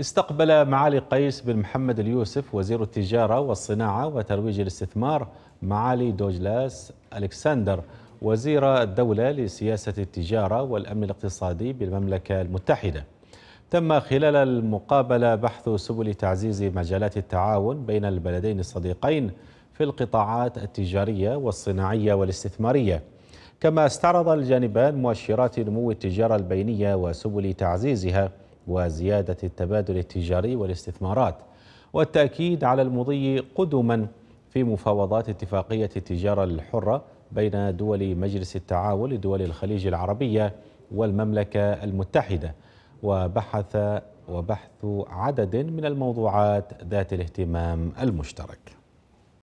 استقبل معالي قيس بن محمد اليوسف وزير التجارة والصناعة وترويج الاستثمار معالي دوجلاس ألكسندر وزير الدولة لسياسة التجارة والأمن الاقتصادي بالمملكة المتحدة تم خلال المقابلة بحث سبل تعزيز مجالات التعاون بين البلدين الصديقين في القطاعات التجارية والصناعية والاستثمارية كما استعرض الجانبان مؤشرات نمو التجارة البينية وسبل تعزيزها وزيادة التبادل التجاري والاستثمارات والتأكيد على المضي قدما في مفاوضات اتفاقية التجارة الحرة بين دول مجلس التعاون لدول الخليج العربية والمملكة المتحدة وبحث وبحث عدد من الموضوعات ذات الاهتمام المشترك